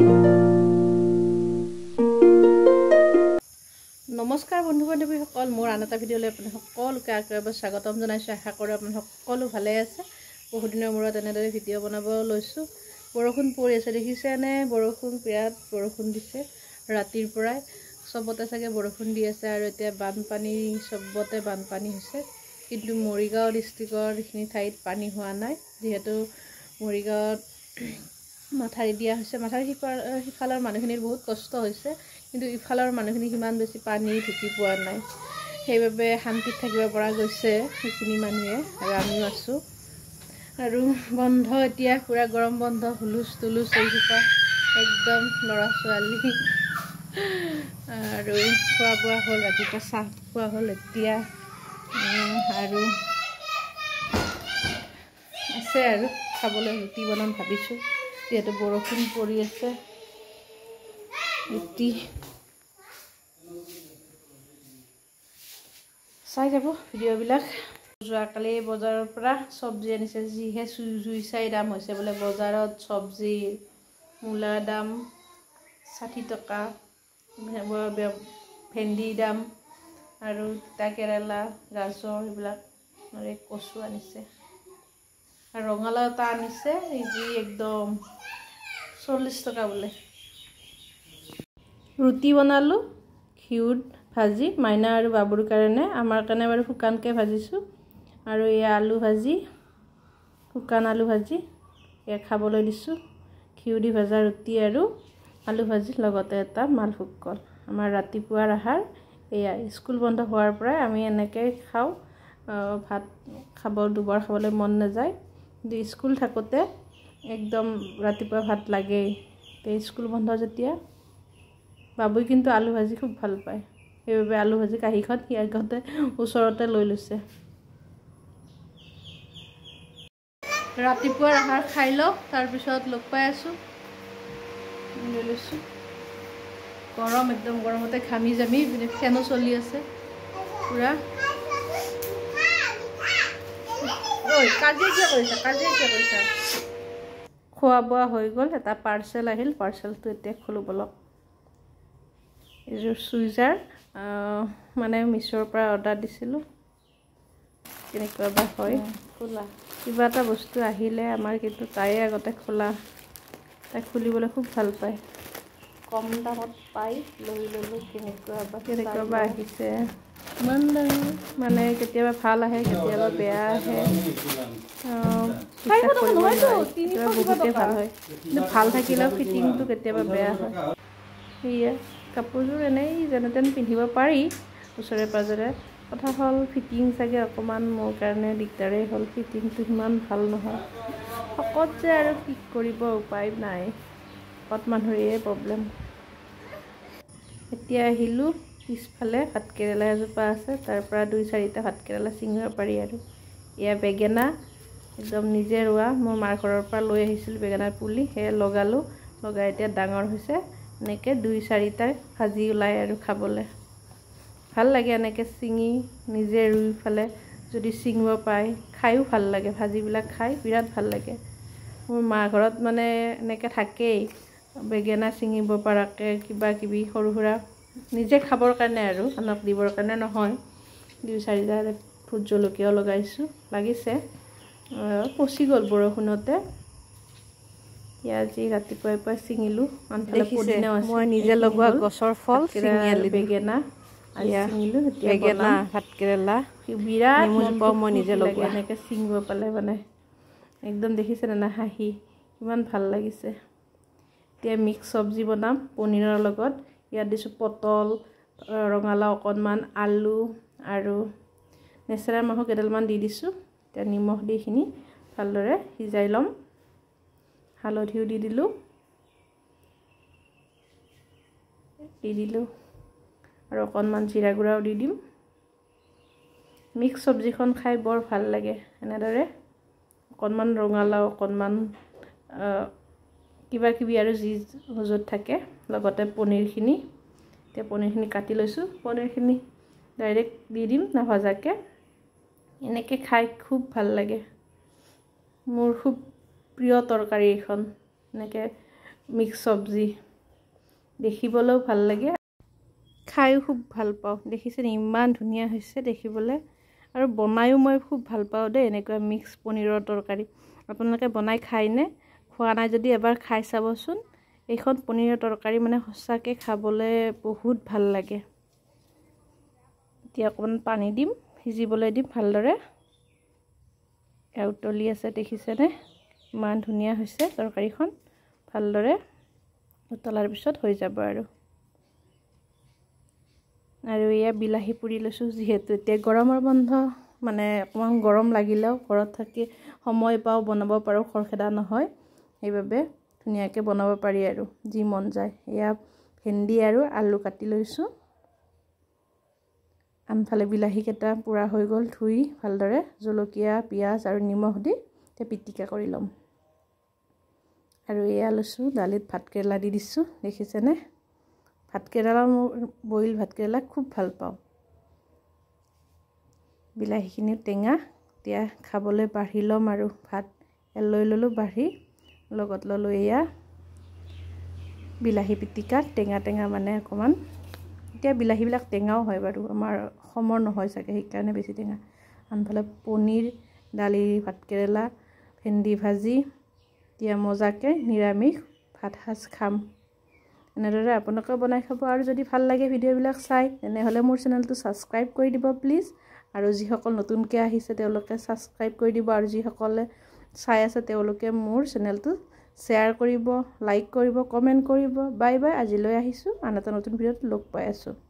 নমস্কাৰ বন্ধু বান্ধৱীসকল মোৰ আন এটা ভিডিঅ'লৈ আপুনি সকলোকে আগ্ৰহ স্বাগতম জনাইছোঁ আশা কৰোঁ আপুনি সকলো ভালে আছে বহুদিনৰ মূৰত এনেদৰে ভিডিঅ' বনাব লৈছোঁ বৰষুণ পৰি আছে দেখিছেনে বৰষুণ বিৰাট বৰষুণ দিছে ৰাতিৰ পৰাই চবতে চাগে বৰষুণ দি আছে আৰু এতিয়া বানপানী চবতে বানপানী হৈছে কিন্তু মৰিগাঁও ডিষ্ট্ৰিক্টৰ যিখিনি ঠাইত পানী হোৱা নাই যিহেতু মৰিগাঁৱত মাথাৰি দিয়া হৈছে মাথাৰি সিপাৰ সিফালৰ মানুহখিনিৰ বহুত কষ্ট হৈছে কিন্তু ইফালৰ মানুহখিনি সিমান বেছি পানী ঢুকি পোৱা নাই সেইবাবে শান্তিত থাকিব পৰা গৈছে সেইখিনি মানুহে আৰু আমিও আছোঁ আৰু বন্ধ এতিয়া পূৰা গৰম বন্ধ হুলুচ তুলুচ থকা একদম ল'ৰা ছোৱালী আৰু খোৱা বোৱা হ'ল ৰাতিপুৱা চাহ খোৱা হ'ল এতিয়া আৰু আছে আৰু খাবলৈ ৰুটি বনাম ভাবিছোঁ ইয়াতে বৰষুণ পৰি আছে এটি চাই যাব ভিডিঅ'বিলাক যোৱাকালি বজাৰৰ পৰা চব্জি আনিছে যিহে চুই জুই চাই দাম হৈছে বোলে বজাৰত চব্জি মূলাৰ দাম ষাঠি টকা ভেন্দিৰ দাম আৰু তিতা কেৰেলা গাজৰ এইবিলাক কচু আনিছে আৰু ৰঙালাও এটা আনিছে যি একদম চল্লিছ টকা বোলে ৰুটি বনালোঁ ঘিউত ভাজি মাইনা আৰু বাবুৰ কাৰণে আমাৰ কাৰণে বাৰু শুকানকৈ ভাজিছোঁ আৰু এয়া আলু ভাজি শুকান আলু ভাজি এয়া খাবলৈ দিছোঁ ঘিউ দি ভজা ৰুটি আৰু আলু ভাজি লগতে এটা মালভোগ কল আমাৰ ৰাতিপুৱাৰ আহাৰ এয়া স্কুল বন্ধ হোৱাৰ পৰাই আমি এনেকৈ খাওঁ ভাত খাব দুবাৰ খাবলৈ মন নাযায় কিন্তু স্কুল থাকোঁতে একদম ৰাতিপুৱা ভাত লাগেই এতিয়া স্কুল বন্ধ যেতিয়া বাবুই কিন্তু আলু ভাজি খুব ভাল পায় সেইবাবে আলু ভাজি কাঁহীখন সি আগতে ওচৰতে লৈ লৈছে ৰাতিপুৱাৰ আহাৰ খাই লওক তাৰপিছত লগ পাই আছোঁ লৈ লৈছোঁ গৰম একদম গৰমতে ঘামি জামি এইপিনে ফেনো চলি আছে পূৰা কাজিয়া কিয় কৰিছা কাজিয়া কিয় কৰিছা খোৱা বোৱা হৈ গ'ল এটা পাৰ্চেল আহিল পাৰ্চেলটো এতিয়া খুলিব লওক এইযোৰ চুইজাৰ মানে মিছ'ৰ পৰা অৰ্ডাৰ দিছিলোঁ কেনেকুৱা বা হয় খোলা কিবা এটা বস্তু আহিলে আমাৰ কিন্তু তাই আগতে খোলা তাই খুলিবলৈ খুব ভাল পায় কম দামত পাই লৈ ল'লোঁ কেনেকুৱা বা কেনেকুৱা বা আহিছে ইমান ডাঙৰ মানে কেতিয়াবা ভাল আহে কেতিয়াবা বেয়া আহে বহুতে ভাল হয় কিন্তু ভাল থাকিলেও ফিটিংটো কেতিয়াবা বেয়া হয় সেয়া কাপোৰযোৰ এনেই যেনে তেনে পিন্ধিব পাৰি ওচৰে পাঁজৰে কথা হ'ল ফিটিং চাগে অকণমান মোৰ কাৰণে দিগদাৰেই হ'ল ফিটিংটো সিমান ভাল নহয় শকত যে আৰু কি কৰিব উপায় নাই শকত মানুহৰে প্ৰব্লেম এতিয়া আহিলোঁ পিছফালে ভাতকেৰেলা এজোপা আছে তাৰ পৰা দুই চাৰিটা ভাতকেৰেলা ছিঙিব পাৰি আৰু এয়া বেঙেনা একদম নিজে ৰোৱা মোৰ মাৰ ঘৰৰ পৰা লৈ আহিছিলোঁ বেঙেনাৰ পুলি সেয়া লগালোঁ লগাই এতিয়া ডাঙৰ হৈছে এনেকৈ দুই চাৰিটাই ভাজি ওলাই আৰু খাবলৈ ভাল লাগে এনেকৈ ছিঙি নিজে ৰুই ফালে যদি ছিঙিব পায় খায়ো ভাল লাগে ভাজিবিলাক খাই বিৰাট ভাল লাগে মোৰ মা ঘৰত মানে এনেকৈ থাকেই বেঙেনা ছিঙিব পৰাকৈ কিবা কিবি সৰু সুৰা নিজে খাবৰ কাৰণে আৰু আনক দিবৰ কাৰণে নহয় দুই চাৰিটা ভোট জলকীয়াও লগাইছোঁ লাগিছে পচি গ'ল বৰষুণতে পিঁয়াজি ৰাতিপুৱাই পৰা ছিঙিলোঁ আনফালে মই নিজে লগোৱা গছৰ ফল বেঙেনা বেঙেনা ভাতকেৰেলা বিৰাট মই নিজে এনেকৈ ছিঙিব পালে মানে একদম দেখিছে নে নাই হাঁহি ইমান ভাল লাগিছে এতিয়া মিক্স চব্জি বনাম পনীৰৰ লগত ইয়াত দিছোঁ পটল ৰঙালাও অকণমান আলু আৰু নেচেৰা মাহো কেইডালমান দি দিছোঁ এতিয়া নিমখ দি সেইখিনি ভালদৰে সিজাই ল'ম হালধিও দি দিলোঁ দি দিলোঁ আৰু অকণমান জিৰা গুড়াও দি দিম মিক্স চব্জিখন খাই বৰ ভাল লাগে এনেদৰে অকণমান ৰঙালাও অকণমান কিবা কিবি আৰু যি হজত থাকে লগতে পনীৰখিনি এতিয়া পনীৰখিনি কাটি লৈছোঁ পনীৰখিনি ডাইৰেক্ট দি দিম নভজাকৈ এনেকৈ খাই খুব ভাল লাগে মোৰ খুব প্ৰিয় তৰকাৰী এইখন এনেকৈ মিক্স চব্জি দেখিবলৈও ভাল লাগে খায়ো খুব ভাল পাওঁ দেখিছে ইমান ধুনীয়া হৈছে দেখিবলৈ আৰু বনায়ো মই খুব ভাল পাওঁ দেই এনেকুৱা মিক্স পনীৰৰ তৰকাৰী আপোনালোকে বনাই খায়নে খোৱা নাই যদি এবাৰ খাই চাবচোন এইখন পনীৰৰ তৰকাৰী মানে সঁচাকৈ খাবলৈ বহুত ভাল লাগে এতিয়া অকণমান পানী দিম সিজিবলৈ দিম ভালদৰে উতলি আছে দেখিছেনে ইমান ধুনীয়া হৈছে তৰকাৰীখন ভালদৰে উতলাৰ পিছত হৈ যাব আৰু আৰু এয়া বিলাহী পুৰি লৈছোঁ যিহেতু এতিয়া গৰমৰ বন্ধ মানে অকণমান গৰম লাগিলেও ঘৰত থাকি সময় পাওঁ বনাব পাৰোঁ খৰখেদা নহয় সেইবাবে ধুনীয়াকৈ বনাব পাৰি আৰু যি মন যায় এয়া ভেন্দি আৰু আলু কাটি লৈছোঁ আনফালে বিলাহীকেইটা পূৰা হৈ গ'ল ধুই ভালদৰে জলকীয়া পিঁয়াজ আৰু নিমখ দি এতিয়া পিটিকা কৰি ল'ম আৰু এয়া লৈছোঁ দালিত ভাতকেৰেলা দি দিছোঁ দেখিছেনে ভাতকেৰেলা মোৰ বইল ভাতকেৰেলা খুব ভাল পাওঁ বিলাহীখিনি টেঙা এতিয়া খাবলৈ বাঢ়ি ল'ম আৰু ভাত লৈ ল'লোঁ বাঢ়ি লগত ললো এয়া বিলাহী পিটিকা টেঙা টেঙা মানে অকণমান এতিয়া বিলাহীবিলাক টেঙাও হয় বাৰু আমাৰ অসমৰ নহয় চাগে সেইকাৰণে বেছি টেঙা আনফালে পনীৰ দালি ভাতকেৰেলা ভেন্দি ভাজি এতিয়া মজাকৈ নিৰামিষ ভাত সাজ খাম এনেদৰে আপোনালোকে বনাই খাব আৰু যদি ভাল লাগে ভিডিঅ'বিলাক চাই তেনেহ'লে মোৰ চেনেলটো ছাবস্ক্ৰাইব কৰি দিব প্লিজ আৰু যিসকল নতুনকৈ আহিছে তেওঁলোকে ছাবস্ক্ৰাইব কৰি দিব আৰু যিসকলে চাই আছে তেওঁলোকে মোৰ চেনেলটো শ্বেয়াৰ কৰিব লাইক কৰিব কমেণ্ট কৰিব বাই বাই আজিলৈ আহিছোঁ আন এটা নতুন ভিডিঅ'ত লগ পাই আছোঁ